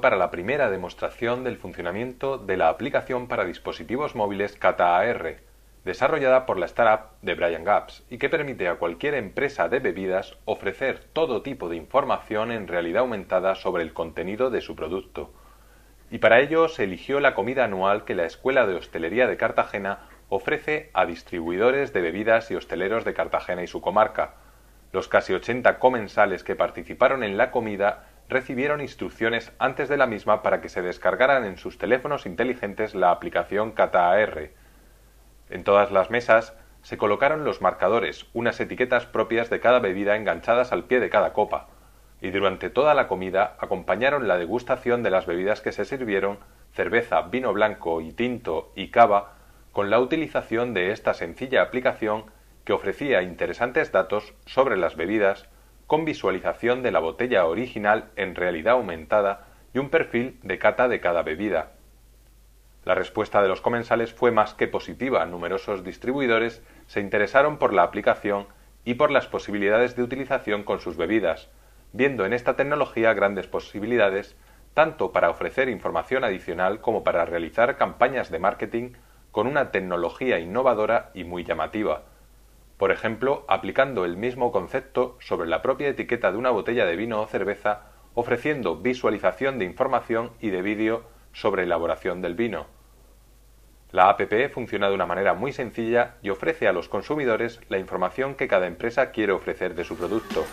para la primera demostración del funcionamiento de la aplicación para dispositivos móviles CataAR, desarrollada por la startup de Brian Gaps y que permite a cualquier empresa de bebidas ofrecer todo tipo de información en realidad aumentada sobre el contenido de su producto. Y para ello se eligió la comida anual que la Escuela de Hostelería de Cartagena ofrece a distribuidores de bebidas y hosteleros de Cartagena y su comarca. Los casi 80 comensales que participaron en la comida recibieron instrucciones antes de la misma para que se descargaran en sus teléfonos inteligentes la aplicación r En todas las mesas se colocaron los marcadores, unas etiquetas propias de cada bebida enganchadas al pie de cada copa, y durante toda la comida acompañaron la degustación de las bebidas que se sirvieron, cerveza, vino blanco y tinto y cava, con la utilización de esta sencilla aplicación que ofrecía interesantes datos sobre las bebidas, con visualización de la botella original en realidad aumentada y un perfil de cata de cada bebida. La respuesta de los comensales fue más que positiva. Numerosos distribuidores se interesaron por la aplicación y por las posibilidades de utilización con sus bebidas, viendo en esta tecnología grandes posibilidades tanto para ofrecer información adicional como para realizar campañas de marketing con una tecnología innovadora y muy llamativa, por ejemplo, aplicando el mismo concepto sobre la propia etiqueta de una botella de vino o cerveza, ofreciendo visualización de información y de vídeo sobre elaboración del vino. La APP funciona de una manera muy sencilla y ofrece a los consumidores la información que cada empresa quiere ofrecer de su producto.